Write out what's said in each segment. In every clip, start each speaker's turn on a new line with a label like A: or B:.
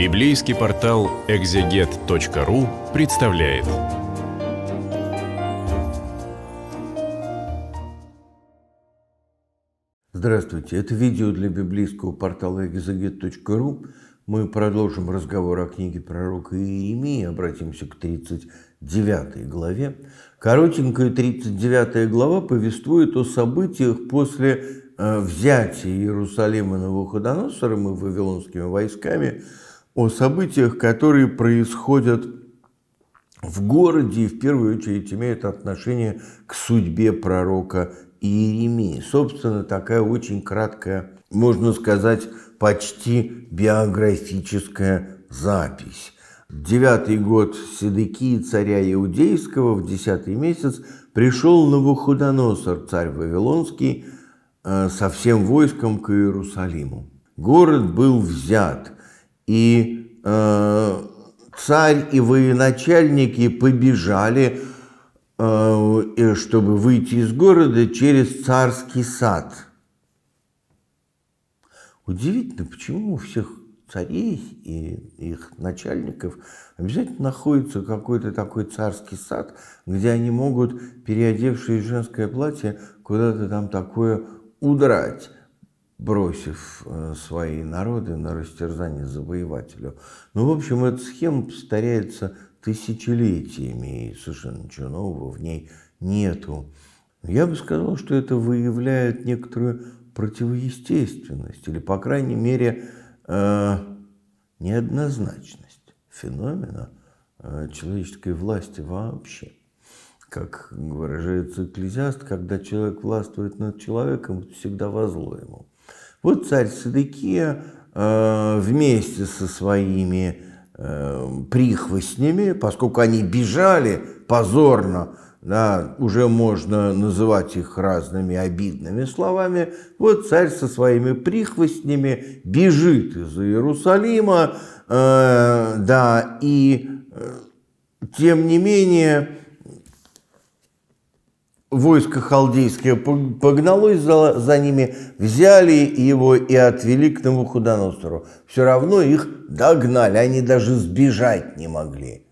A: Библейский портал экзегет.ру представляет. Здравствуйте, это видео для библейского портала экзегет.ру. Мы продолжим разговор о книге пророка Иеремии, обратимся к 39 главе. Коротенькая 39 глава повествует о событиях после э, взятия Иерусалима Навуходоносором и вавилонскими войсками – о событиях, которые происходят в городе и в первую очередь имеют отношение к судьбе пророка Иеремии. Собственно, такая очень краткая, можно сказать, почти биографическая запись. Девятый год Седыкии царя Иудейского, в десятый месяц, пришел Навуходоносор, царь Вавилонский, э, со всем войском к Иерусалиму. Город был взят – и э, царь и военачальники побежали, э, э, чтобы выйти из города через царский сад. Удивительно, почему у всех царей и их начальников обязательно находится какой-то такой царский сад, где они могут, переодевшись в женское платье, куда-то там такое удрать бросив э, свои народы на растерзание завоевателю. Ну, в общем, эта схема повторяется тысячелетиями, и совершенно ничего нового в ней нету. Я бы сказал, что это выявляет некоторую противоестественность, или, по крайней мере, э, неоднозначность феномена э, человеческой власти вообще. Как выражается экклезиаст, когда человек властвует над человеком, всегда во зло ему. Вот царь Садыкия э, вместе со своими э, прихвостнями, поскольку они бежали позорно, да, уже можно называть их разными обидными словами, вот царь со своими прихвостнями бежит из Иерусалима, э, да, и тем не менее войско халдейское погналось за, за ними, взяли его и отвели к Навуходоносору. Все равно их догнали, они даже сбежать не могли.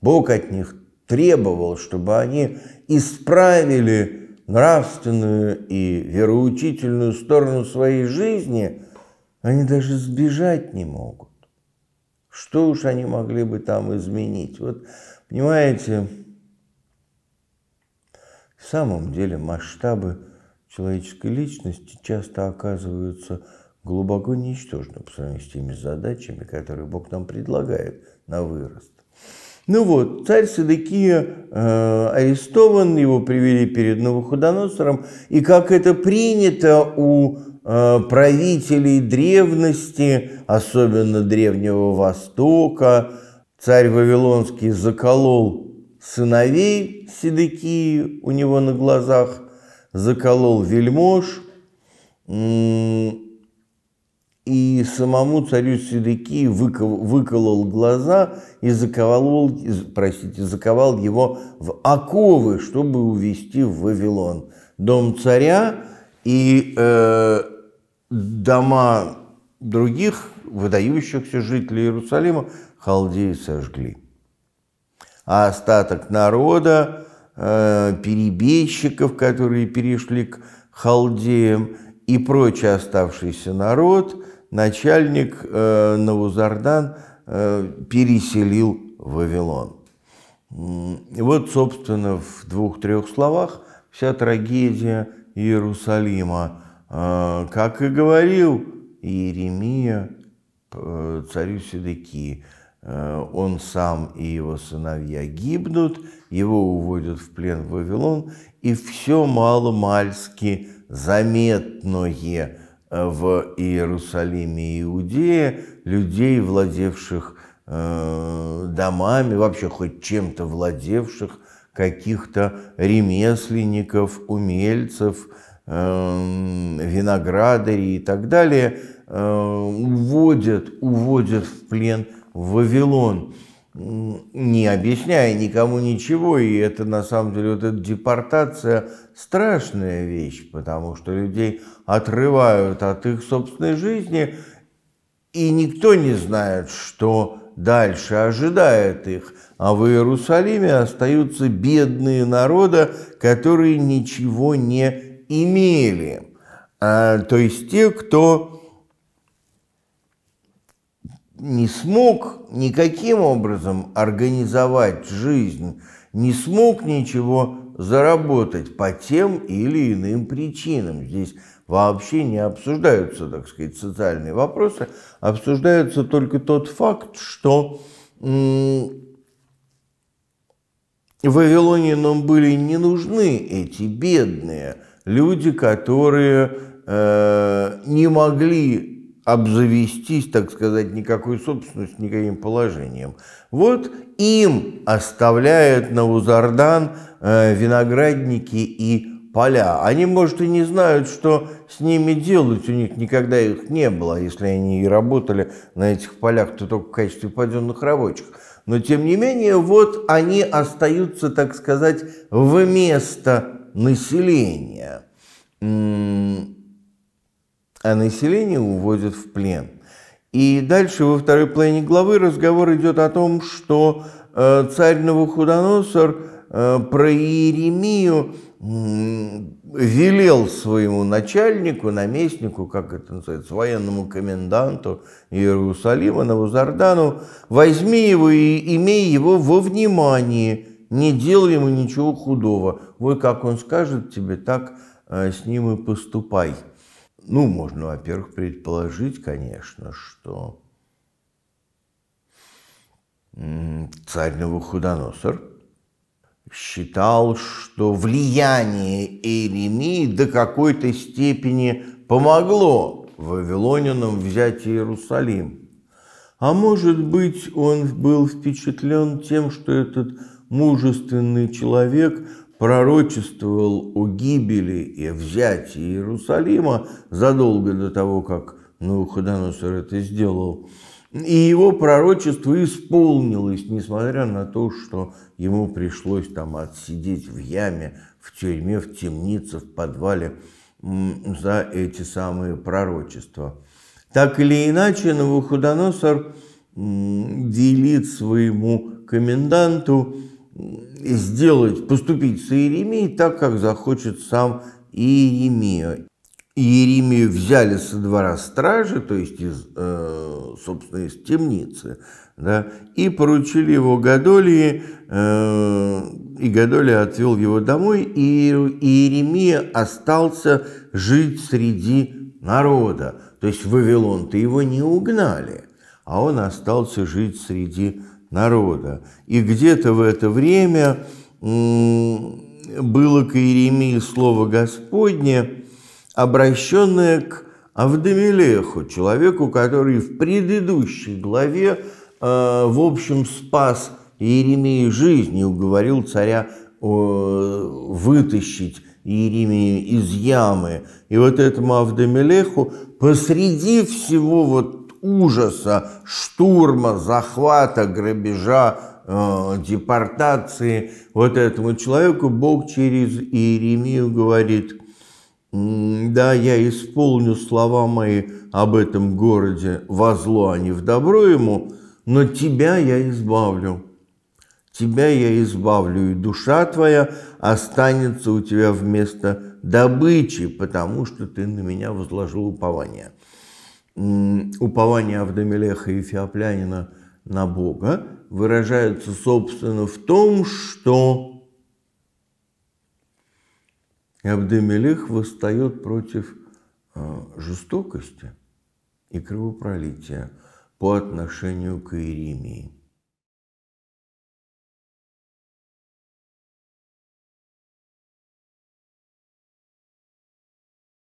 A: Бог от них требовал, чтобы они исправили нравственную и вероучительную сторону своей жизни, они даже сбежать не могут. Что уж они могли бы там изменить? Вот, понимаете, в самом деле масштабы человеческой личности часто оказываются глубоко ничтожны по сравнению с теми задачами, которые Бог нам предлагает на вырост. Ну вот, царь Садыкия э, арестован, его привели перед Новоходоносором, и как это принято у э, правителей древности, особенно Древнего Востока, царь Вавилонский заколол сыновей Седыкии у него на глазах, заколол вельмож, и самому царю Седыкии выколол глаза и заковал, простите, заковал его в оковы, чтобы увести в Вавилон. Дом царя и э, дома других выдающихся жителей Иерусалима халдеи сожгли а остаток народа э, перебежчиков, которые перешли к халдеям, и прочий оставшийся народ начальник э, Навузардан э, переселил в Вавилон. И вот, собственно, в двух-трех словах вся трагедия Иерусалима. Э, как и говорил Иеремия э, царю Седекии – Э, он сам и его сыновья гибнут, его уводят в плен в Вавилон, и все мало-мальски заметное э, в Иерусалиме и Иудее людей, владевших э, домами, вообще хоть чем-то владевших, каких-то ремесленников, умельцев, виноградарей и так далее, уводят, уводят в плен – в Вавилон, не объясняя никому ничего. И это на самом деле вот эта депортация страшная вещь, потому что людей отрывают от их собственной жизни, и никто не знает, что дальше ожидает их. А в Иерусалиме остаются бедные народа, которые ничего не имели. А, то есть те, кто не смог никаким образом организовать жизнь, не смог ничего заработать по тем или иным причинам. Здесь вообще не обсуждаются, так сказать, социальные вопросы, обсуждается только тот факт, что в нам были не нужны эти бедные люди, которые э, не могли обзавестись, так сказать, никакой собственностью, никаким положением. Вот им оставляют на Узардан э, виноградники и поля. Они, может, и не знают, что с ними делать, у них никогда их не было, если они и работали на этих полях, то только в качестве паденных рабочих. Но, тем не менее, вот они остаются, так сказать, вместо населения а население уводят в плен. И дальше во второй плане главы разговор идет о том, что э, царь Новохудоносор э, про Иеремию велел своему начальнику, наместнику, как это называется, военному коменданту Иерусалима, Навузардану, возьми его и имей его во внимании, не делай ему ничего худого. Вот как он скажет тебе, так э, с ним и поступай. Ну, можно, во-первых, предположить, конечно, что царь Новохудоносор считал, что влияние Иеремии до какой-то степени помогло вавилонянам взять Иерусалим. А может быть, он был впечатлен тем, что этот мужественный человек пророчествовал о гибели и взятии Иерусалима задолго до того, как Навуходоносор это сделал. И его пророчество исполнилось, несмотря на то, что ему пришлось там отсидеть в яме, в тюрьме, в темнице, в подвале за эти самые пророчества. Так или иначе, Навуходоносор делит своему коменданту сделать, поступить с Иеремией так, как захочет сам Иеремия. Иеремию взяли со двора стражи, то есть, из, э, собственно, из темницы, да, и поручили его Гадолии, э, и Гадолия отвел его домой, и Иеремия остался жить среди народа. То есть Вавилон-то его не угнали, а он остался жить среди народа народа. И где-то в это время было к Иеремии слово Господне, обращенное к Авдемелеху, человеку, который в предыдущей главе, э, в общем, спас Иеремии жизнь и уговорил царя э, вытащить Иеремию из ямы. И вот этому Авдемелеху посреди всего вот ужаса, штурма, захвата, грабежа, э, депортации вот этому человеку, Бог через Иеремию говорит, да, я исполню слова мои об этом городе во зло, а не в добро ему, но тебя я избавлю. Тебя я избавлю, и душа твоя останется у тебя вместо добычи, потому что ты на меня возложил упование. Упование Авдомелеха и Феоплянина на Бога выражаются, собственно, в том, что Авдомелех восстает против а, жестокости и кровопролития по отношению к Иеремии.